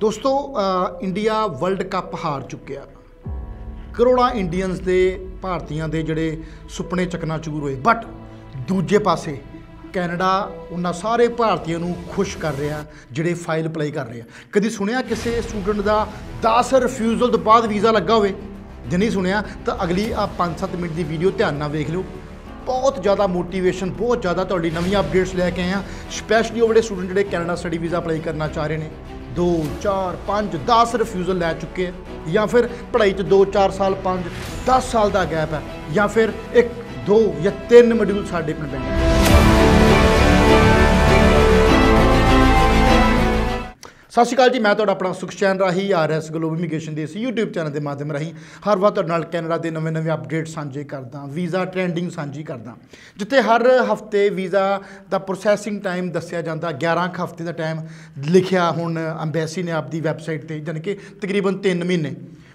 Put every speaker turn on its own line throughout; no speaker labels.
ਦੋਸਤੋ India world cup ਹਾਰ ਚੁੱਕਿਆ ਕਰੋੜਾਂ ਇੰਡੀਅਨਸ ਦੇ ਭਾਰਤੀਆਂ ਦੇ ਜਿਹੜੇ ਸੁਪਨੇ ਚਕਨਾਚੂਰ ਹੋਏ ਬਟ ਦੂਜੇ ਪਾਸੇ ਕੈਨੇਡਾ ਉਹਨਾਂ ਸਾਰੇ ਭਾਰਤੀਆਂ ਨੂੰ ਖੁਸ਼ ਕਰ ਰਿਹਾ ਜਿਹੜੇ ਫਾਈਲ ਅਪਲਾਈ ਕਰ ਰਹੇ ਆ ਕਦੀ ਸੁਣਿਆ ਕਿਸੇ ਸਟੂਡੈਂਟ ਦਾ 10 ਰਿਫਿਊਜ਼ਲ ਤੋਂ ਬਾਅਦ ਵੀਜ਼ਾ ਲੱਗਾ ਹੋਵੇ ਜੇ ਨਹੀਂ ਸੁਣਿਆ ਤਾਂ ਅਗਲੀ ਆ 5-7 ਮਿੰਟ ਦੀ ਵੀਡੀਓ ਧਿਆਨ ਨਾਲ ਵੇਖ ਲਓ ਬਹੁਤ ਜ਼ਿਆਦਾ ਮੋਟੀਵੇਸ਼ਨ ਬਹੁਤ ਜ਼ਿਆਦਾ ਤੁਹਾਡੀ ਨਵੀਆਂ ਅਪਡੇਟਸ ਲੈ ਕੇ ਆਏ ਆ ਸਪੈਸ਼ਲੀ ਉਹ ਜਿਹੜੇ ਸਟੂਡੈਂਟ ਜਿਹੜੇ ਕੈਨੇਡਾ ਸਟੱਡੀ ਵੀਜ਼ਾ ਅਪਲਾਈ ਕਰਨਾ ਚਾਹ ਰਹੇ ਨੇ 2 4 5 10 ਰਿਫਿਊਜ਼ਲ ਲੈ ਚੁੱਕੇ ਜਾਂ ਫਿਰ ਪੜ੍ਹਾਈ 'ਚ 2 4 ਸਾਲ 5 10 ਸਾਲ ਦਾ ਗੈਪ ਹੈ ਜਾਂ ਫਿਰ ਇੱਕ ਦੋ ਜਾਂ ਤਿੰਨ ਮੋਡਿਊਲ ਸਾਡੇ ਪਿੰਡ ਪੈਂਦੇ ਸਤਿ ਸ਼੍ਰੀ ਅਕਾਲ ਜੀ ਮੈਂ ਤੁਹਾਡਾ ਆਪਣਾ ਸੁਖਚੈਨ ਰਾਹੀ ਆਰਐਸ ਗਲੋਬਲ ਇਮੀਗ੍ਰੇਸ਼ਨ ਦੇ ਇਸ YouTube ਚੈਨਲ ਦੇ ਮਾਧਿਅਮ ਰਾਹੀਂ ਹਰ ਵਾਰ ਤੁਹਾਡੇ ਨਾਲ ਕੈਨੇਡਾ ਦੇ ਨਵੇਂ-ਨਵੇਂ ਅਪਡੇਟ ਸਾਂਝੇ ਕਰਦਾ ਵੀਜ਼ਾ ਟ੍ਰੈਂਡਿੰਗ ਸਾਂਝੀ ਕਰਦਾ ਜਿੱਥੇ ਹਰ ਹਫਤੇ ਵੀਜ਼ਾ ਦਾ ਪ੍ਰੋਸੈਸਿੰਗ ਟਾਈਮ ਦੱਸਿਆ ਜਾਂਦਾ 11 ਹਫਤੇ ਦਾ ਟਾਈਮ ਲਿਖਿਆ ਹੁਣ ਐਮਬੈਸੀ ਨੇ ਆਪਦੀ ਵੈਬਸਾਈਟ ਤੇ ਜਾਨਕਿ ਤਕਰੀਬਨ 3 ਮਹੀਨੇ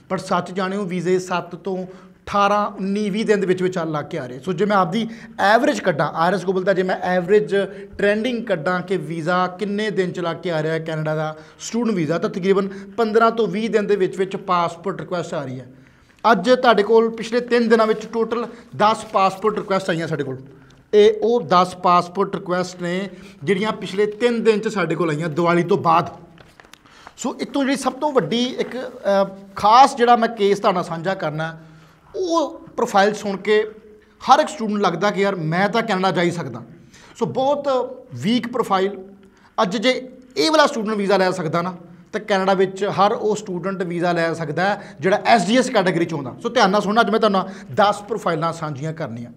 ਪਰ ਸੱਚ ਜਾਣਿਓ ਵੀਜ਼ੇ 7 ਤੋਂ 18 19 20 ਦਿਨ ਦੇ ਵਿੱਚ ਵਿੱਚ ਆ ਲੱਗ ਕੇ ਆ ਰਹੇ ਸੋ ਜੇ ਮੈਂ ਆਪਦੀ ਐਵਰੇਜ ਕੱਢਾਂ ਆਰਐਸ ਗੋਬਲ ਦਾ ਜੇ ਮੈਂ ਐਵਰੇਜ ਟ੍ਰੈਂਡਿੰਗ ਕੱਢਾਂ ਕਿ ਵੀਜ਼ਾ ਕਿੰਨੇ ਦਿਨ ਚ ਲੱਗ ਕੇ ਆ ਰਿਹਾ ਹੈ ਕੈਨੇਡਾ ਦਾ ਸਟੂਡੈਂਟ ਵੀਜ਼ਾ ਤਾਂ ਤਕਰੀਬਨ 15 ਤੋਂ 20 ਦਿਨ ਦੇ ਵਿੱਚ ਵਿੱਚ ਪਾਸਪੋਰਟ ਰਿਕੁਐਸਟ ਆ ਰਹੀ ਹੈ ਅੱਜ ਤੁਹਾਡੇ ਕੋਲ ਪਿਛਲੇ 3 ਦਿਨਾਂ ਵਿੱਚ ਟੋਟਲ 10 ਪਾਸਪੋਰਟ ਰਿਕੁਐਸਟ ਆਈਆਂ ਸਾਡੇ ਕੋਲ ਇਹ ਉਹ 10 ਪਾਸਪੋਰਟ ਰਿਕੁਐਸਟ ਨੇ ਜਿਹੜੀਆਂ ਪਿਛਲੇ 3 ਦਿਨ ਚ ਸਾਡੇ ਕੋਲ ਆਈਆਂ ਦੀਵਾਲੀ ਤੋਂ ਬਾਅਦ ਸੋ ਇਤੋਂ ਜਿਹੜੀ ਸਭ ਤੋਂ ਵੱਡੀ ਇੱਕ ਖਾਸ ਜਿਹੜਾ ਮੈਂ ਕੇਸ ਤੁਹਾਡਾ ਸਾਂਝਾ ਕਰਨਾ ਉਹ ਪ੍ਰੋਫਾਈਲ ਸੁਣ ਕੇ ਹਰ ਇੱਕ ਸਟੂਡੈਂਟ ਲੱਗਦਾ ਕਿ ਯਾਰ ਮੈਂ ਤਾਂ ਕੈਨੇਡਾ ਜਾ ਹੀ ਸਕਦਾ ਸੋ ਬਹੁਤ ਵੀਕ ਪ੍ਰੋਫਾਈਲ ਅੱਜ ਜੇ ਇਹ ਵਾਲਾ ਸਟੂਡੈਂਟ ਵੀਜ਼ਾ ਲੈ ਸਕਦਾ ਨਾ ਤਾਂ ਕੈਨੇਡਾ ਵਿੱਚ ਹਰ ਉਹ ਸਟੂਡੈਂਟ ਵੀਜ਼ਾ ਲੈ ਸਕਦਾ ਜਿਹੜਾ ਐਸਜੀਐਸ ਕੈਟਾਗਰੀ ਚ ਆਉਂਦਾ ਸੋ ਧਿਆਨ ਨਾਲ ਸੁਣਨਾ ਅੱਜ ਮੈਂ ਤੁਹਾਨੂੰ 10 ਪ੍ਰੋਫਾਈਲਾਂ ਸਾਂਝੀਆਂ ਕਰਨੀਆਂ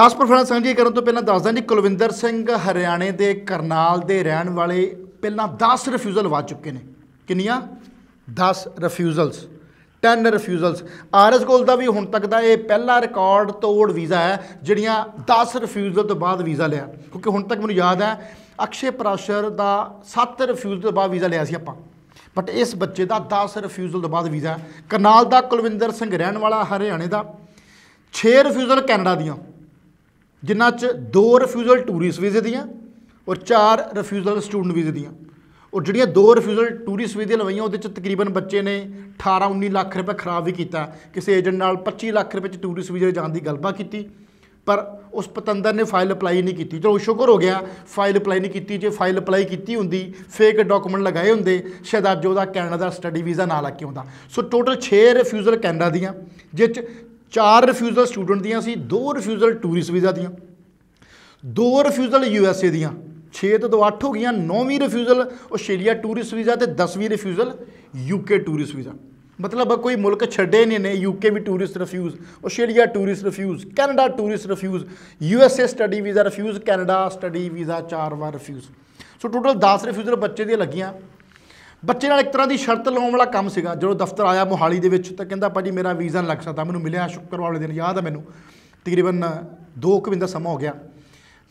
10 ਪ੍ਰੋਫਾਈਲਾਂ ਸਾਂਝੀਆਂ ਕਰਨ ਤੋਂ ਪਹਿਲਾਂ ਦੱਸਦਾ ਜੀ ਕੁਲਵਿੰਦਰ ਸਿੰਘ ਹਰਿਆਣੇ ਦੇ ਕਰਨਾਲ ਦੇ ਰਹਿਣ ਵਾਲੇ ਪਹਿਲਾਂ 10 ਰਿਫਿਊਜ਼ਲ ਵਾ ਚੁੱਕੇ ਨੇ ਕਿੰਨੀਆਂ 10 ਰਿਫਿਊਜ਼ਲਸ 10 ਰਿਫਿਊਜ਼ਲਸ ਆਰਐਸ ਗੋਲ ਦਾ ਵੀ ਹੁਣ ਤੱਕ ਦਾ ਇਹ ਪਹਿਲਾ ਰਿਕਾਰਡ ਤੋੜ ਵੀਜ਼ਾ ਹੈ ਜਿਹੜੀਆਂ 10 ਰਿਫਿਊਜ਼ਲ ਤੋਂ ਬਾਅਦ ਵੀਜ਼ਾ ਲਿਆ ਕਿਉਂਕਿ ਹੁਣ ਤੱਕ ਮੈਨੂੰ ਯਾਦ ਹੈ ਅਕਸ਼ੇ ਪ੍ਰਾਸ਼ਰ ਦਾ 7 ਰਿਫਿਊਜ਼ਲ ਤੋਂ ਬਾਅਦ ਵੀਜ਼ਾ ਲਿਆ ਸੀ ਆਪਾਂ ਬਟ ਇਸ ਬੱਚੇ ਦਾ 10 ਰਿਫਿਊਜ਼ਲ ਤੋਂ ਬਾਅਦ ਵੀਜ਼ਾ ਕਰਨਾਲ ਦਾ ਕੁਲਵਿੰਦਰ ਸਿੰਘ ਰਹਿਣ ਵਾਲਾ ਹਰਿਆਣੇ ਦਾ 6 ਰਿਫਿਊਜ਼ਲ ਕੈਨੇਡਾ ਦੀਆਂ ਜਿਨ੍ਹਾਂ 'ਚ 2 ਰਿਫਿਊਜ਼ਲ ਟੂਰਿਸਟ ਵੀਜ਼ੇ ਦੀਆਂ ਔਰ 4 ਰਿਫਿਊਜ਼ਲ ਸਟੂਡੈਂਟ ਵੀਜ਼ੇ ਦੀਆਂ ਔਰ ਜਿਹੜੀਆਂ ਦੋ ਰਿਫਿਊਜ਼ਲ ਟੂਰਿਸਟ ਵੀਜ਼ੇ ਲਵਾਈਆਂ ਉਹਦੇ ਚ ਤਕਰੀਬਨ ਬੱਚੇ ਨੇ 18 19 ਲੱਖ ਰੁਪਏ ਖਰਾਬ ਵੀ ਕੀਤਾ ਕਿਸੇ ਏਜੰਟ ਨਾਲ 25 ਲੱਖ ਰੁਪਏ ਚ ਟੂਰਿਸਟ ਵੀਜ਼ੇ ਜਾਣ ਦੀ ਗੱਲਬਾਤ ਕੀਤੀ ਪਰ ਉਸ ਪਤੰਦਰ ਨੇ ਫਾਈਲ ਅਪਲਾਈ ਨਹੀਂ ਕੀਤੀ ਚਲੋ ਸ਼ੁਕਰ ਹੋ ਗਿਆ ਫਾਈਲ ਅਪਲਾਈ ਨਹੀਂ ਕੀਤੀ ਜੇ ਫਾਈਲ ਅਪਲਾਈ ਕੀਤੀ ਹੁੰਦੀ ਫੇਕ ਡਾਕੂਮੈਂਟ ਲਗਾਏ ਹੁੰਦੇ ਸ਼ਾਇਦ ਅੱਜ ਉਹਦਾ ਕੈਨੇਡਾ ਦਾ ਸਟੱਡੀ ਵੀਜ਼ਾ ਨਾ ਲੱਗ ਕੇ ਹੁੰਦਾ ਸੋ ਟੋਟਲ 6 ਰਿਫਿਊਜ਼ਲ ਕੈਨੇਡਾ ਦੀਆਂ ਜਿਸ ਚ 4 ਰਿਫਿਊਜ਼ਲ ਸਟੂਡੈਂਟ ਦੀਆਂ ਸੀ ਦੋ ਰਿਫਿਊਜ਼ਲ ਟੂਰਿਸਟ ਵੀਜ਼ਾ ਦੀਆਂ ਦੋ ਰਿਫਿਊਜ਼ਲ ਯੂਐਸਏ ਦੀਆਂ 6 ਤੋਂ 8 ਹੋ ਗਈਆਂ 9ਵੀਂ ਰਿਫਿਊਜ਼ਲ ਆਸਟ੍ਰੇਲੀਆ ਟੂਰਿਸਟ ਵੀਜ਼ਾ ਤੇ 10ਵੀਂ ਰਿਫਿਊਜ਼ਲ ਯੂਕੇ ਟੂਰਿਸਟ ਵੀਜ਼ਾ ਮਤਲਬ ਕੋਈ ਮੁਲਕ ਛੱਡੇ ਨਹੀਂ ਨੇ ਯੂਕੇ ਵੀ tourist refuse Australia tourist refuse Canada tourist refuse USA study visa refuse Canada study visa ਚਾਰ ਵਾਰ ਰਿਫਿਊਜ਼ ਸੋ ਟੋਟਲ 10 ਰਿਫਿਊਜ਼ਲ ਬੱਚੇ ਦੀਆਂ ਲੱਗੀਆਂ ਬੱਚੇ ਨਾਲ ਇੱਕ ਤਰ੍ਹਾਂ ਦੀ ਸ਼ਰਤ ਲਾਉਣ ਵਾਲਾ ਕੰਮ ਸੀਗਾ ਜਦੋਂ ਦਫ਼ਤਰ ਆਇਆ ਮੋਹਾਲੀ ਦੇ ਵਿੱਚ ਤਾਂ ਕਹਿੰਦਾ ਭਾਜੀ ਮੇਰਾ ਵੀਜ਼ਾ ਲੱਗ ਸਕਦਾ ਮੈਨੂੰ ਮਿਲਿਆ ਸ਼ੁੱਕਰਵਾਰ ਵਾਲੇ ਦਿਨ ਯਾਦ ਹੈ ਮੈਨੂੰ ਤਕਰੀਬਨ 2 ਕੁ ਦਿਨ ਦਾ ਸਮਾਂ ਹੋ ਗਿਆ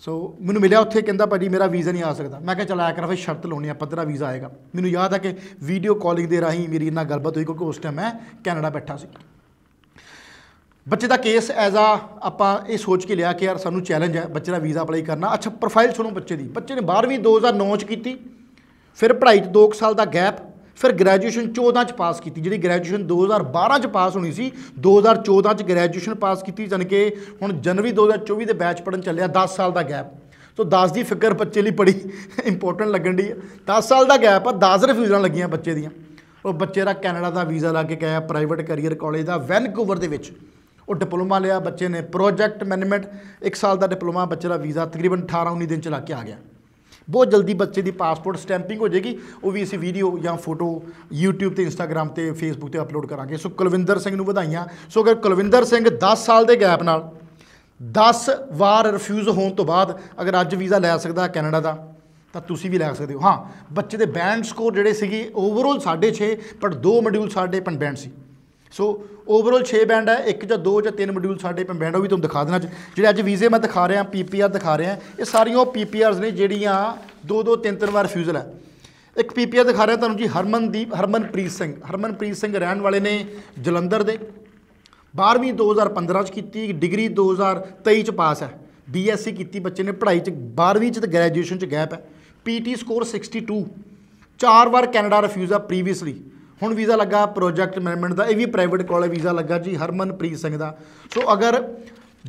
ਸੋ ਮੈਨੂੰ ਮਿਲਿਆ ਉੱਥੇ ਕਹਿੰਦਾ ਭਾਜੀ ਮੇਰਾ ਵੀਜ਼ਾ ਨਹੀਂ ਆ ਸਕਦਾ ਮੈਂ ਕਿਹਾ ਚਲ ਆਇਆ ਕਰ ਫਿਰ ਸ਼ਰਤ ਲਾਉਣੀ ਆ ਪੱਧਰਾ ਵੀਜ਼ਾ ਆਏਗਾ ਮੈਨੂੰ ਯਾਦ ਆ ਕਿ ਵੀਡੀਓ ਕਾਲਿੰਗ ਦੇ ਰਾਹੀਂ ਮੇਰੀ ਇਹਨਾਂ ਗਲਬਤ ਹੋਈ ਕਿਉਂਕਿ ਉਸ ਟਾਈਮ ਮੈਂ ਕੈਨੇਡਾ ਬੈਠਾ ਸੀ ਬੱਚੇ ਦਾ ਕੇਸ ਐਜ਼ ਆ ਆਪਾਂ ਇਹ ਸੋਚ ਕੇ ਲਿਆ ਕਿ ਯਾਰ ਸਾਨੂੰ ਚੈਲੰਜ ਹੈ ਬੱਚੇ ਦਾ ਵੀਜ਼ਾ ਅਪਲਾਈ ਕਰਨਾ ਅੱਛਾ ਪ੍ਰੋਫਾਈਲ ਸੁਣੋ ਬੱਚੇ ਦੀ ਬੱਚੇ ਨੇ 12ਵੀਂ 2009 ਚ ਕੀਤੀ ਫਿਰ ਪੜ੍ਹਾਈ 'ਚ 2 ਸਾਲ ਦਾ ਗੈਪ ਫਿਰ ਗ੍ਰੈਜੂਏਸ਼ਨ 14 ਚ ਪਾਸ ਕੀਤੀ ਜਿਹੜੀ ਗ੍ਰੈਜੂਏਸ਼ਨ 2012 ਚ ਪਾਸ ਹੋਣੀ ਸੀ 2014 ਚ ਗ੍ਰੈਜੂਏਸ਼ਨ ਪਾਸ ਕੀਤੀ ਜਨ ਕੇ ਹੁਣ ਜਨਵਰੀ 2024 ਦੇ ਬੈਚ ਪੜਨ ਚੱਲਿਆ 10 ਸਾਲ ਦਾ ਗੈਪ ਸੋ 10 ਦੀ ਫਿਕਰ ਬੱਚੇ ਲਈ ਬੜੀ ਇੰਪੋਰਟੈਂਟ ਲੱਗਣ ਦੀ 10 ਸਾਲ ਦਾ ਗੈਪ ਆ 10 ਰਿਫਿਊਜ਼ਲਾਂ ਲੱਗੀਆਂ ਬੱਚੇ ਦੀਆਂ ਉਹ ਬੱਚੇ ਦਾ ਕੈਨੇਡਾ ਦਾ ਵੀਜ਼ਾ ਲਾ ਕੇ ਗਿਆ ਪ੍ਰਾਈਵੇਟ ਕੈਰੀਅਰ ਕਾਲਜ ਦਾ ਵੈਨਕੂਵਰ ਦੇ ਵਿੱਚ ਉਹ ਡਿਪਲੋਮਾ ਲਿਆ ਬੱਚੇ ਨੇ ਪ੍ਰੋਜੈਕਟ ਮੈਨੇਜਮੈਂਟ 1 ਸਾਲ ਦਾ ਡਿਪਲੋਮਾ ਬੱਚੇ ਦਾ ਵੀਜ਼ਾ ਤਕਰੀਬਨ 18 19 ਦਿਨ ਚ ਲਾ ਕੇ ਆ ਗਿਆ ਬਹੁਤ ਜਲਦੀ ਬੱਚੇ ਦੀ ਪਾਸਪੋਰਟ ਸਟੈਂਪਿੰਗ ਹੋ ਜਾਏਗੀ ਉਹ ਵੀ ਅਸੀਂ ਵੀਡੀਓ ਜਾਂ ਫੋਟੋ YouTube ਤੇ Instagram ਤੇ Facebook ਤੇ ਅਪਲੋਡ ਕਰਾਂਗੇ ਸੋ ਕੁਲਵਿੰਦਰ ਸਿੰਘ ਨੂੰ ਵਧਾਈਆਂ ਸੋ ਅਗਰ ਕੁਲਵਿੰਦਰ ਸਿੰਘ 10 ਸਾਲ ਦੇ ਗੈਪ ਨਾਲ 10 ਵਾਰ ਰਿਫਿਊਜ਼ ਹੋਣ ਤੋਂ ਬਾਅਦ ਅਗਰ ਅੱਜ ਵੀਜ਼ਾ ਲੈ ਸਕਦਾ ਕੈਨੇਡਾ ਦਾ ਤਾਂ ਤੁਸੀਂ ਵੀ ਲੈ ਸਕਦੇ ਹੋ ਹਾਂ ਬੱਚੇ ਦੇ ਬੈਂਡ ਸਕੋਰ ਜਿਹੜੇ ਸੀਗੇ ਓਵਰਆਲ 6.5 ਪਰ ਦੋ ਮੋਡਿਊਲ ਸਾਡੇ ਬੈਂਡ ਸੀ ਸੋ ਓਵਰਆਲ 6 ਬੈਂਡ ਹੈ ਇੱਕ ਜਾਂ ਦੋ ਜਾਂ ਤਿੰਨ ਮੋਡਿਊਲ ਸਾਡੇ ਪੇ ਬੈਂਡ ਉਹ ਵੀ ਤੁਹਾਨੂੰ ਦਿਖਾ ਦੇਣਾ ਜਿਹੜੇ ਅੱਜ ਵੀਜ਼ੇ ਮੈਂ ਦਿਖਾ ਰਿਹਾ ਪੀਪੀਆਰ ਦਿਖਾ ਰਿਹਾ ਇਹ ਸਾਰੀਆਂ ਪੀਪੀਆਰਸ ਨੇ ਜਿਹੜੀਆਂ ਦੋ ਦੋ ਤਿੰਨ ਤਿੰਨ ਵਾਰ ਰਿਫਿਊਜ਼ਲ ਹੈ ਇੱਕ ਪੀਪੀਆਰ ਦਿਖਾ ਰਿਹਾ ਤੁਹਾਨੂੰ ਜੀ ਹਰਮਨਦੀਪ ਹਰਮਨਪ੍ਰੀਤ ਸਿੰਘ ਹਰਮਨਪ੍ਰੀਤ ਸਿੰਘ ਰਹਿਣ ਵਾਲੇ ਨੇ ਜਲੰਧਰ ਦੇ 12ਵੀਂ 2015 ਚ ਕੀਤੀ ਡਿਗਰੀ 2023 ਚ ਪਾਸ ਹੈ ਬੀਐਸਸੀ ਕੀਤੀ ਬੱਚੇ ਨੇ ਪੜ੍ਹਾਈ ਚ 12ਵੀਂ ਚ ਤੇ ਗ੍ਰੈਜੂਏਸ਼ਨ ਚ ਗੈਪ ਹੈ ਪੀਟੀ ਸਕੋਰ 62 ਚਾਰ ਵਾਰ ਕੈਨੇਡਾ ਰਿਫਿਊਜ਼ ਆ ਪ੍ਰੀਵੀਅਸਲੀ ਹੁਣ ਵੀਜ਼ਾ ਲੱਗਾ ਪ੍ਰੋਜੈਕਟ ਮੈਨੇਜਮੈਂਟ ਦਾ ਇਹ ਵੀ ਪ੍ਰਾਈਵੇਟ ਕਾਲਜ ਵੀਜ਼ਾ ਲੱਗਾ ਜੀ ਹਰਮਨਪ੍ਰੀਤ ਸਿੰਘ ਦਾ ਸੋ ਅਗਰ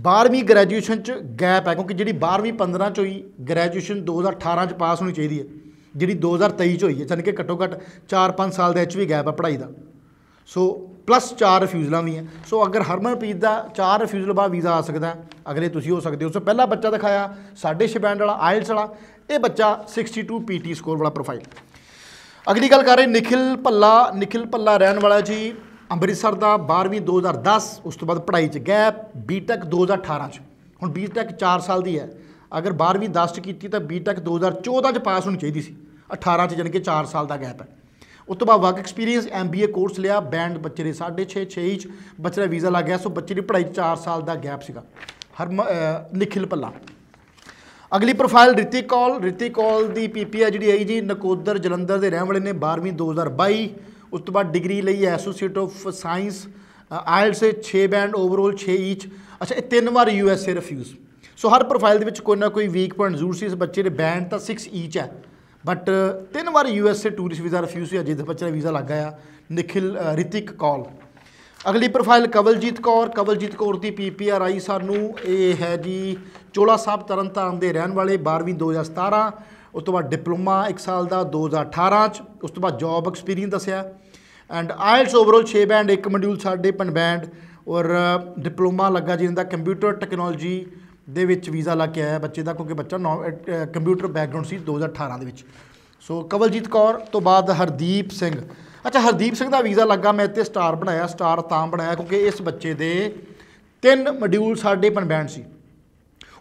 12ਵੀਂ ਗ੍ਰੈਜੂਏਸ਼ਨ ਚ ਗੈਪ ਹੈ ਕਿਉਂਕਿ ਜਿਹੜੀ 12ਵੀਂ 15 ਚ ਹੋਈ ਗ੍ਰੈਜੂਏਸ਼ਨ 2018 ਚ ਪਾਸ ਹੋਣੀ ਚਾਹੀਦੀ ਹੈ ਜਿਹੜੀ 2023 ਚ ਹੋਈ ਹੈ ਯਾਨੀ ਕਿ ਘੱਟੋ ਘੱਟ 4-5 ਸਾਲ ਦਾ ਐਚ ਵੀ ਗੈਪ ਹੈ ਪੜ੍ਹਾਈ ਦਾ ਸੋ ਪਲੱਸ 4 ਰਿਫਿਊਜ਼ਲਾਂ ਵੀ ਹੈ ਸੋ ਅਗਰ ਹਰਮਨਪ੍ਰੀਤ ਦਾ 4 ਰਿਫਿਊਜ਼ਲ ਬਾਅਦ ਵੀਜ਼ਾ ਆ ਸਕਦਾ ਅਗਲੇ ਤੁਸੀਂ ਹੋ ਸਕਦੇ ਹੋ ਸੋ ਪਹਿਲਾ ਬੱਚਾ ਦਿਖਾਇਆ 6.5 ਬੈਂਡ ਵਾਲਾ ਆਇਲਸ ਵਾਲਾ ਇਹ ਬੱਚਾ 62 ਪੀਟੀ ਸਕੋਰ ਵਾਲਾ ਪ੍ਰੋਫਾਈਲ ਅਗਲੀ ਗੱਲ ਕਰ ਰਹੇ ਨikhil ਭੱਲਾ ਨikhil ਭੱਲਾ ਰਹਿਣ ਵਾਲਾ ਜੀ ਅੰਮ੍ਰਿਤਸਰ ਦਾ 12ਵੀਂ 2010 ਉਸ ਤੋਂ ਬਾਅਦ ਪੜ੍ਹਾਈ 'ਚ ਗੈਪ ਬੀਟੈਕ 2018 'ਚ ਹੁਣ ਬੀਟੈਕ 4 ਸਾਲ ਦੀ ਹੈ ਅਗਰ 12ਵੀਂ 10 'ਚ ਕੀਤੀ ਤਾਂ ਬੀਟੈਕ 2014 'ਚ ਪਾਸ ਹੋਣੀ ਚਾਹੀਦੀ ਸੀ 18 'ਚ ਜਾਨ 4 ਸਾਲ ਦਾ ਗੈਪ ਹੈ ਉਸ ਤੋਂ ਬਾਅਦ ਵਰਕ ਐਕਸਪੀਰੀਅੰਸ ਐਮਬੀਏ ਕੋਰਸ ਲਿਆ ਬੈਂਡ ਬੱਚੇ ਦੇ 6.5 6 ਚ ਬੱਚੇ ਦਾ ਵੀਜ਼ਾ ਲੱਗ ਗਿਆ ਸੋ ਬੱਚੇ ਦੀ ਪੜ੍ਹਾਈ 4 ਸਾਲ ਦਾ ਗੈਪ ਸੀਗਾ ਹਰ ਨikhil ਭੱਲਾ ਅਗਲੀ ਪ੍ਰੋਫਾਈਲ ਰਿਤਿਕ ਕੌਲ ਰਿਤਿਕ ਕੌਲ ਦੀ ਪੀਪੀ ਜਿਹੜੀ ਆਈ ਜੀ ਨਕੋਦਰ ਜਲੰਧਰ ਦੇ ਰਹਿਣ ਵਾਲੇ ਨੇ 12ਵੀਂ 2022 ਉਸ ਤੋਂ ਬਾਅਦ ਡਿਗਰੀ ਲਈ associate of science IELTS 6 band overall 6 each ਅੱਛਾ ਇਹ ਤਿੰਨ ਵਾਰ U S A refuse so ਹਰ ਪ੍ਰੋਫਾਈਲ ਦੇ ਵਿੱਚ ਕੋਈ ਨਾ ਕੋਈ ਵੀਕ ਪੁਆਇੰਟ ਜ਼ਰੂਰ ਸੀ ਇਸ ਬੱਚੇ ਦੇ ਬੈਂਡ ਤਾਂ 6 ਈਚ ਹੈ ਬਟ ਤਿੰਨ ਵਾਰ U S A tourist visa refuse ਹੋਇਆ ਜਿੱਦ ਬੱਚੇ ਦਾ ਵੀਜ਼ਾ ਲੱਗਾ ਆ ਨikhil ਰਿਤਿਕ ਕੌਲ ਅਗਲੀ ਪ੍ਰੋਫਾਈਲ ਕਵਲਜੀਤ ਕੌਰ ਕਵਲਜੀਤ ਕੌਰ ਦੀ ਪੀਪੀਆਰ ਆਈ ਸਾਨੂੰ ਇਹ ਹੈ ਜੀ ਚੋਲਾ ਸਾਹਿਬ ਤਰਨਤਾਰਨ ਦੇ ਰਹਿਣ ਵਾਲੇ 12ਵੀਂ 2017 ਉਸ ਤੋਂ ਬਾਅਦ ਡਿਪਲੋਮਾ 1 ਸਾਲ ਦਾ 2018 ਚ ਉਸ ਤੋਂ ਬਾਅਦ ਜੌਬ ਐਕਸਪੀਰੀਅੰਸ ਦੱਸਿਆ and IELTS overall 6 band 1 module ਸਾਡੇ ਬੈਂਡ ਔਰ ਡਿਪਲੋਮਾ ਲੱਗਾ ਜੀ ਇਹਦਾ ਕੰਪਿਊਟਰ ਟੈਕਨੋਲੋਜੀ ਦੇ ਵਿੱਚ ਵੀਜ਼ਾ ਲੱਗ ਕੇ ਆਇਆ ਬੱਚੇ ਦਾ ਕਿਉਂਕਿ ਬੱਚਾ ਕੰਪਿਊਟਰ ਬੈਕਗ੍ਰਾਉਂਡ ਸੀ 2018 ਦੇ ਵਿੱਚ ਸੋ ਕਵਲਜੀਤ ਕੌਰ ਤੋਂ ਬਾਅਦ ਹਰਦੀਪ ਸਿੰਘ ਅੱਛਾ ਹਰਦੀਪ ਸਿੰਘ ਦਾ ਵੀਜ਼ਾ ਲੱਗਾ ਮੈਂ ਇੱਥੇ ਸਟਾਰ ਬਣਾਇਆ ਸਟਾਰ ਤਾਂ ਬਣਾਇਆ ਕਿਉਂਕਿ ਇਸ ਬੱਚੇ ਦੇ ਤਿੰਨ ਮੋਡਿਊਲ ਸਾਡੇ ਪਨਬੈਂਡ ਸੀ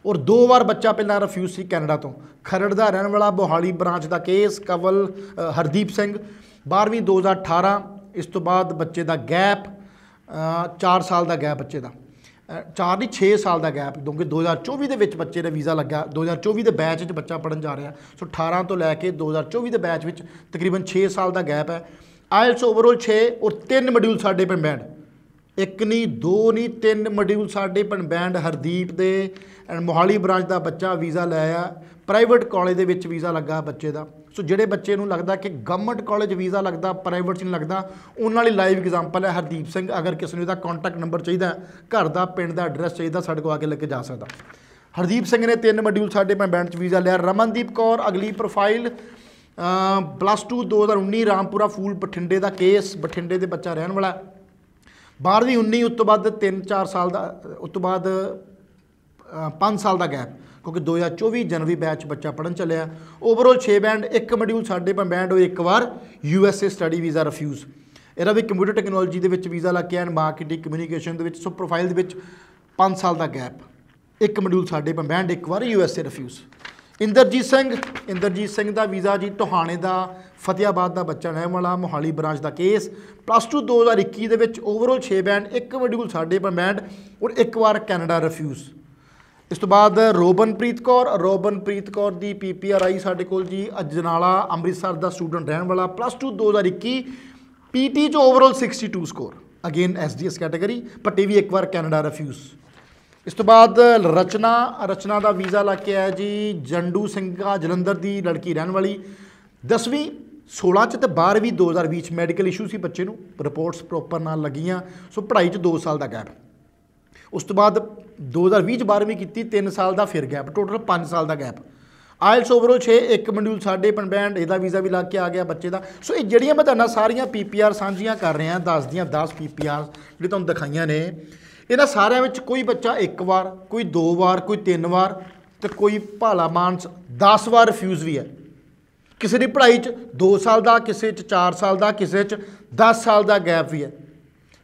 ਔਰ ਦੋ ਵਾਰ ਬੱਚਾ ਪਹਿਲਾਂ ਰਿਫਿਊਜ਼ ਸੀ ਕੈਨੇਡਾ ਤੋਂ ਖਰੜ ਦਾ ਰਹਿਣ ਵਾਲਾ ਬੋਹਾਲੀ ਬ੍ਰਾਂਚ ਦਾ ਕੇਸ ਕਵਲ ਹਰਦੀਪ ਸਿੰਘ 12ਵੀਂ 2018 ਇਸ ਤੋਂ ਬਾਅਦ ਬੱਚੇ ਦਾ ਗੈਪ 4 ਸਾਲ ਦਾ ਗੈਪ ਬੱਚੇ ਦਾ ਚਾਰ ਦੀ 6 ਸਾਲ ਦਾ ਗੈਪ ਕਿਉਂਕਿ 2024 ਦੇ ਵਿੱਚ ਬੱਚੇ ਦਾ ਵੀਜ਼ਾ ਲੱਗਾ 2024 ਦੇ ਬੈਚ ਵਿੱਚ ਬੱਚਾ ਪੜਨ ਜਾ ਰਿਹਾ ਸੋ 18 ਤੋਂ ਲੈ ਕੇ 2024 ਦੇ ਬੈਚ ਵਿੱਚ ਤਕਰੀਬਨ 6 ਸਾਲ ਦਾ ਗੈਪ ਹੈ ਆਇਲਸ ਓਵਰਆਲ 6 ਔਰ 3 ਮੋਡਿਊਲ ਸਾਡੇ ਪੰਬੈਂਡ ਇੱਕ ਨਹੀਂ ਦੋ ਨਹੀਂ ਤਿੰਨ ਮੋਡਿਊਲ ਸਾਡੇ ਬੈਂਡ ਹਰਦੀਪ ਦੇ ਐਂਡ ਮੋਹਾਲੀ ਬ੍ਰਾਂਚ ਦਾ ਬੱਚਾ ਵੀਜ਼ਾ ਲਾਇਆ ਪ੍ਰਾਈਵੇਟ ਕਾਲਜ ਦੇ ਵਿੱਚ ਵੀਜ਼ਾ ਲੱਗਾ ਬੱਚੇ ਦਾ ਸੋ ਜਿਹੜੇ ਬੱਚੇ ਨੂੰ ਲੱਗਦਾ ਕਿ ਗਵਰਨਮੈਂਟ ਕਾਲਜ ਵੀਜ਼ਾ ਲੱਗਦਾ ਪ੍ਰਾਈਵੇਟ 'ਚ ਨਹੀਂ ਲੱਗਦਾ ਉਹਨਾਂ ਲਈ ਲਾਈਵ ਐਗਜ਼ਾਮਪਲ ਹੈ ਹਰਦੀਪ ਸਿੰਘ ਅਗਰ ਕਿਸੇ ਨੂੰ ਇਹਦਾ ਕੰਟੈਕਟ ਨੰਬਰ ਚਾਹੀਦਾ ਘਰ ਦਾ ਪਿੰਡ ਦਾ ਐਡਰੈਸ ਚਾਹੀਦਾ ਸਾਡੇ ਕੋਲ ਆ ਕੇ ਲੈ ਕੇ ਜਾ ਸਕਦਾ ਹਰਦੀਪ ਸਿੰਘ ਨੇ ਤਿੰਨ ਮੋਡਿਊਲ ਸਾਡੇ ਬੈਂਡ 'ਚ ਵੀਜ਼ਾ ਲਿਆ ਰਮਨਦੀਪ ਕੌਰ ਅਗਲੀ ਪ੍ਰੋਫਾਈਲ ਪਲੱਸ 2 2019 ਰਾਮਪੁਰਾ ਫੂਲ ਬਠਿੰਡੇ ਦਾ ਕੇਸ ਬਠਿੰਡੇ ਦੇ ਬੱਚਾ ਰਹਿਣ ਵਾਲਾ 12ਵੀਂ 19 ਉਸ ਤੋਂ ਬਾਅਦ 3-4 ਸਾਲ ਦਾ ਉਸ ਤੋਂ ਬਾਅਦ 5 ਸਾਲ ਦਾ ਗੈਪ ਕਿਉਂਕਿ 2024 ਜਨਵਰੀ ਬੈਚ ਬੱਚਾ ਪੜਨ ਚੱਲਿਆ ਓਵਰਆਲ 6 ਬੈਂਡ ਇੱਕ ਮੋਡਿਊਲ ਸਾਡੇ ਪਰ ਬੈਂਡ ਹੋਏ ਇੱਕ ਵਾਰ ਯੂਐਸਏ ਸਟੱਡੀ ਵੀਜ਼ਾ ਰਿਫਿਊਜ਼ ਇਹਦਾ ਵੀ ਕੰਪਿਊਟਰ ਟੈਕਨੋਲੋਜੀ ਦੇ ਵਿੱਚ ਵੀਜ਼ਾ ਲੱਗ ਗਿਆ ਐਂਡ ਮਾਰਕੀਟਿੰਗ ਕਮਿਊਨੀਕੇਸ਼ਨ ਦੇ ਵਿੱਚ ਸੋ ਪ੍ਰੋਫਾਈਲ ਦੇ ਵਿੱਚ 5 ਸਾਲ ਦਾ ਗੈਪ ਇੱਕ ਮੋਡਿਊਲ ਸਾਡੇ ਪਰ ਬੈਂਡ ਇੱਕ ਵਾਰ ਯੂਐਸਏ ਰਿਫਿਊਜ਼ ਇੰਦਰਜੀਤ ਸਿੰਘ ਇੰਦਰਜੀਤ ਸਿੰਘ ਦਾ ਵੀਜ਼ਾ ਜੀ ਟੋਹਾਣੇ ਦਾ ਫਤਿਆਬਾਦ ਦਾ ਬੱਚਾ ਰਹਿਣ ਵਾਲਾ ਮੋਹਾਲੀ ਬ੍ਰਾਂਚ ਦਾ ਕੇਸ ਪਲੱਸ 2 2021 ਦੇ ਵਿੱਚ ਓਵਰਆਲ 6 ਬੈਂਡ ਇੱਕ ਮੋਡਿਊਲ ਸਾਡੇ ਪਰ ਬੈਂਡ ਔਰ ਇੱਕ ਵਾਰ ਕੈਨੇਡਾ ਰਿਫਿਊਜ਼ ਇਸ ਤੋਂ ਬਾਅਦ ਰੋਬਨਪ੍ਰੀਤ ਕੌਰ ਰੋਬਨਪ੍ਰੀਤ ਕੌਰ ਦੀ ਪੀਪੀਆਰਆਈ ਸਾਡੇ ਕੋਲ ਜੀ ਅਜਨਾਲਾ ਅੰਮ੍ਰਿਤਸਰ ਦਾ ਸਟੂਡੈਂਟ ਰਹਿਣ ਵਾਲਾ ਪਲੱਸ 2 2021 ਪੀਟੀ ਚ overall 62 score again SDS category ਪਰ ਵੀ ਇੱਕ ਵਾਰ ਕੈਨੇਡਾ ਰਿਫਿਊਜ਼ ਇਸ ਤੋਂ ਬਾਅਦ ਰਚਨਾ ਰਚਨਾ ਦਾ ਵੀਜ਼ਾ ਲੱਗ ਕੇ ਆਇਆ ਜੀ ਜੰਡੂ ਸਿੰਘਾ ਜਲੰਧਰ ਦੀ ਲੜਕੀ ਰਹਿਣ ਵਾਲੀ 10ਵੀਂ 16 ਚ ਤੇ 12ਵੀਂ 2020 ਵਿੱਚ ਮੈਡੀਕਲ ਇਸ਼ੂ ਸੀ ਬੱਚੇ ਨੂੰ ਰਿਪੋਰਟਸ ਪ੍ਰੋਪਰ ਨਾਲ ਲੱਗੀਆਂ ਸੋ ਪੜ੍ਹਾਈ ਚ 2 ਸਾਲ ਦਾ ਗੈਪ ਉਸ ਤੋਂ ਬਾਅਦ 2020 ਚ 12ਵੀਂ ਕੀਤੀ 3 ਸਾਲ ਦਾ ਫਿਰ ਗੈਪ ਟੋਟਲ 5 ਸਾਲ ਦਾ ਗੈਪ ਆਇਲਸ ਓਵਰੋ 6 ਇੱਕ ਮਡਿਊਲ ਬੈਂਡ ਇਹਦਾ ਵੀਜ਼ਾ ਵੀ ਲੱਗ ਕੇ ਆ ਗਿਆ ਬੱਚੇ ਦਾ ਸੋ ਇਹ ਜਿਹੜੀਆਂ ਮੈਂ ਤੁਹਾਨੂੰ ਸਾਰੀਆਂ ਪੀਪੀਆਰ ਸਾਂਝੀਆਂ ਕਰ ਰਿਹਾ 10 ਦੀਆਂ 10 ਪੀਪੀਆਰ ਜਿਹੜੇ ਤੁਹਾਨੂੰ ਦਿਖਾਈਆਂ ਨੇ ਇਹਨਾਂ ਸਾਰਿਆਂ ਵਿੱਚ ਕੋਈ ਬੱਚਾ ਇੱਕ ਵਾਰ ਕੋਈ ਦੋ ਵਾਰ ਕੋਈ ਤਿੰਨ ਵਾਰ ਤੇ ਕੋਈ ਭਾਲਾ ਮਾਨਸ 10 ਵਾਰ ਰਿਫਿਊਜ਼ ਵੀ ਹੈ ਕਿਸੇ ਦੀ ਪੜ੍ਹਾਈ 'ਚ 2 ਸਾਲ ਦਾ ਕਿਸੇ 'ਚ 4 ਸਾਲ ਦਾ ਕਿਸੇ 'ਚ 10 ਸਾਲ ਦਾ ਗੈਪ ਵੀ ਹੈ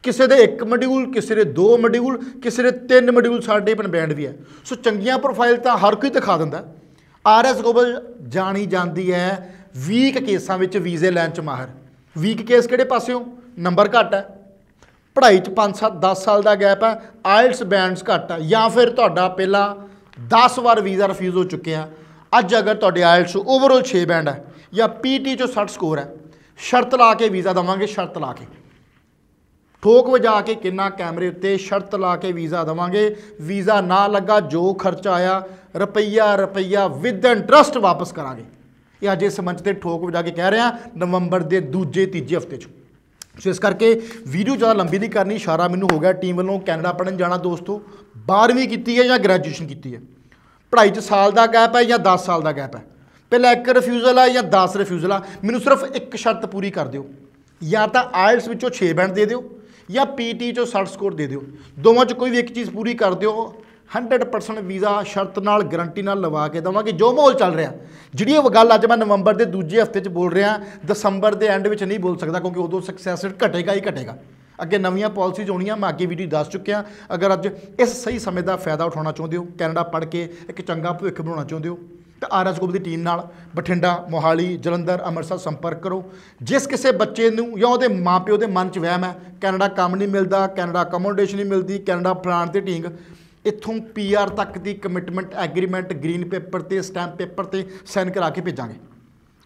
ਕਿਸੇ ਦੇ ਇੱਕ ਮੋਡਿਊਲ ਕਿਸੇ ਦੇ ਦੋ ਮੋਡਿਊਲ ਕਿਸੇ ਦੇ ਤਿੰਨ ਮੋਡਿਊਲ ਸਾਡੇ ਬੈਂਡ ਵੀ ਹੈ ਸੋ ਚੰਗੀਆਂ ਪ੍ਰੋਫਾਈਲ ਤਾਂ ਹਰ ਕੋਈ ਦਿਖਾ ਦਿੰਦਾ ਆਰਐਸ ਗੋਬਲ ਜਾਣੀ ਜਾਂਦੀ ਹੈ ਵੀਕ ਕੇਸਾਂ ਵਿੱਚ ਵੀਜ਼ੇ ਲੈਣ 'ਚ ਮਾਹਰ ਵੀਕ ਕੇਸ ਕਿਹੜੇ ਪਾਸਿਓਂ ਨੰਬਰ ਘੱਟ ਹੈ ਪੜ੍ਹਾਈ 'ਚ 5-7 10 ਸਾਲ ਦਾ ਗੈਪ ਹੈ ਆਇਲਟਸ ਬੈਂਡਸ ਘੱਟ ਆ ਜਾਂ ਫਿਰ ਤੁਹਾਡਾ ਪਹਿਲਾਂ 10 ਵਾਰ ਵੀਜ਼ਾ ਰਿਫਿਊਜ਼ ਹੋ ਚੁੱਕਿਆ ਅੱਜ ਅਗਰ ਤੁਹਾਡੇ ਆਇਲਟਸ ਓਵਰਆਲ 6 ਬੈਂਡ ਹੈ ਜਾਂ ਪੀਟੀ 'ਚ 60 ਸਕੋਰ ਹੈ ਸ਼ਰਤ ਲਾ ਕੇ ਵੀਜ਼ਾ ਦਵਾਂਗੇ ਸ਼ਰਤ ਲਾ ਕੇ ਠੋਕ ਵਜਾ ਕੇ ਕਿੰਨਾ ਕੈਮਰੇ ਉੱਤੇ ਸ਼ਰਤ ਲਾ ਕੇ ਵੀਜ਼ਾ ਦਵਾਂਗੇ ਵੀਜ਼ਾ ਨਾ ਲੱਗਾ ਜੋ ਖਰਚਾ ਆਇਆ ਰੁਪਈਆ ਰੁਪਈਆ ਵਿਦ ਇੰਟਰਸਟ ਵਾਪਸ ਕਰਾਂਗੇ ਇਹ ਅੱਜ ਇਸ ਮੰਚ ਤੇ ਠੋਕ ਵਜਾ ਕੇ ਕਹਿ ਰਿਹਾ ਨਵੰਬਰ ਦੇ ਦੂਜੇ ਤੀਜੇ ਹਫਤੇ 'ਚ ਸੋ ਇਸ ਕਰਕੇ ਵੀਡੀਓ ਜ਼ਿਆਦਾ ਲੰਬੀ ਨਹੀਂ ਕਰਨੀ ਇਸ਼ਾਰਾ ਮੈਨੂੰ ਹੋ ਗਿਆ ਟੀਮ ਵੱਲੋਂ ਕੈਨੇਡਾ ਪੜਨ ਜਾਣਾ ਦੋਸਤੋ 12ਵੀਂ ਕੀਤੀ ਹੈ ਜਾਂ ਗ੍ਰੈਜੂਏਸ਼ਨ ਕੀਤੀ ਹੈ ਪੜ੍ਹਾਈ 'ਚ ਸਾਲ ਦਾ ਗੈਪ ਹੈ ਜਾਂ 10 ਸਾਲ ਦਾ ਗੈਪ ਹੈ ਪਹਿਲਾਂ ਇੱਕ ਰਿਫਿਊਜ਼ਲ ਆ ਜਾਂ 10 ਰਿਫਿਊਜ਼ਲ ਆ ਮੈਨੂੰ ਸਿਰਫ ਇੱਕ ਸ਼ਰਤ ਪੂਰੀ ਕਰ ਦਿਓ ਜਾਂ ਤਾਂ ਆਇਲਸ ਵਿੱਚੋਂ 6 ਬੈਂਡ ਦੇ ਦਿਓ ਜਾਂ ਪੀਟੀ e ਚੋਂ 60 ਸਕੋਰ ਦੇ ਦਿਓ ਦੋਵਾਂ ਚ ਕੋਈ ਵੀ ਇੱਕ ਚੀਜ਼ ਪੂਰੀ ਕਰ ਦਿਓ 100% ਵੀਜ਼ਾ ਸ਼ਰਤ ਨਾਲ ਗਰੰਟੀ ਨਾਲ ਲਵਾ ਕੇ ਦਵਾਂਗੇ ਜੋ ਮਾਹੌਲ ਚੱਲ ਰਿਹਾ ਜਿਹੜੀ ਉਹ ਗੱਲ ਅੱਜ ਮੈਂ ਨਵੰਬਰ ਦੇ ਦੂਜੇ ਹਫਤੇ 'ਚ ਬੋਲ ਰਿਹਾ ਦਸੰਬਰ ਦੇ ਐਂਡ ਵਿੱਚ ਨਹੀਂ ਬੋਲ ਸਕਦਾ ਕਿਉਂਕਿ ਉਦੋਂ ਸਕਸੈਸ ਰੇਟ ਘਟੇਗਾ ਹੀ ਘਟੇਗਾ ਅੱਗੇ ਨਵੀਆਂ ਪਾਲਿਸੀਜ਼ ਹੋਣੀਆਂ ਮੈਂ ਅੱਗੇ ਵੀਡੀਓ ਦੱਸ ਚੁੱਕਿਆ ਅਗਰ ਅੱਜ ਇਸ ਸਹੀ ਸਮੇਂ ਦਾ ਫਾਇਦਾ ਉਠਾਉਣਾ ਚਾਹੁੰਦੇ ਹੋ ਕੈਨੇਡਾ ਪੜ ਕੇ ਇੱਕ ਚੰਗਾ ਭਵਿੱਖ ਬਣਾਉਣਾ ਚਾਹੁੰਦੇ ਹੋ ਤਾਂ ਆਰਐਸ ਗਰੁੱਪ ਦੀ ਟੀਮ ਨਾਲ ਬਠਿੰਡਾ ਮੋਹਾਲੀ ਜਲੰਧਰ ਅੰਮ੍ਰਿਤਸਰ ਸੰਪਰਕ ਕਰੋ ਜਿਸ ਕਿਸੇ ਬੱਚੇ ਨੂੰ ਜਾਂ ਉਹਦੇ ਮਾਪਿਓ ਦੇ ਮਨ 'ਚ ਵਹਿਮ ਹੈ ਕੈਨੇਡਾ ਕੰਮ ਨਹੀਂ ਮਿਲਦਾ ਕੈਨੇਡਾ ਅਕਮੋਡੇਸ਼ਨ ਨਹੀਂ ਮਿਲਦੀ ਕੈਨੇਡਾ ਪਲਾਨ ਤੇ ਟੀਂਗ ਇੱਥੋਂ ਪੀਆਰ ਤੱਕ ਦੀ ਕਮਿਟਮੈਂਟ ਐਗਰੀਮੈਂਟ ਗ੍ਰੀਨ ਪੇਪਰ ਤੇ ਸਟੈਂਪ ਪੇਪਰ ਤੇ ਸਾਈਨ ਕਰਾ ਕੇ ਭੇਜਾਂਗੇ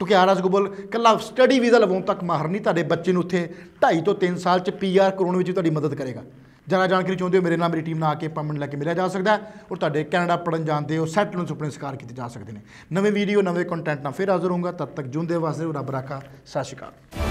ਕਿ ਆਰਐਸ ਗੋਬਲ ਕੱਲਾ ਸਟੱਡੀ ਵੀਜ਼ਾ ਲਵਾਉਣ ਤੱਕ ਮਾਹਰ ਨਹੀਂ ਤੁਹਾਡੇ ਬੱਚੇ ਨੂੰ ਉੱਥੇ 2.5 ਤੋਂ 3 ਸਾਲ ਚ ਪੀਆਰ ਕਰਾਉਣ ਵਿੱਚ ਤੁਹਾਡੀ ਮਦਦ ਕਰੇਗਾ ਜਾਣਾ ਜਾਣਕਾਰੀ ਚਾਹੁੰਦੇ ਹੋ ਮੇਰੇ ਨਾਲ ਮੇਰੀ ਟੀਮ ਨਾਲ ਆ ਕੇ ਅਪਾਇੰਟਮੈਂਟ ਲੈ ਕੇ ਮਿਲਿਆ ਜਾ ਸਕਦਾ ਔਰ ਤੁਹਾਡੇ ਕੈਨੇਡਾ ਪੜਨ ਜਾਂਦੇ ਹੋ ਸੈਟ ਨੂੰ ਸੁਪਨੇ ਸਕਾਰ ਕੀਤੇ ਜਾ ਸਕਦੇ ਨੇ ਨਵੇਂ ਵੀਡੀਓ ਨਵੇਂ ਕੰਟੈਂਟ ਨਾਲ ਫਿਰ ਹਾਜ਼ਰ ਹੋਊਗਾ ਤਦ ਤੱਕ ਜੁੰਦੇ ਵਾਸਤੇ ਰੱਬ ਰਾਖਾ ਸਤਿ ਸ਼੍ਰੀ ਅਕਾਲ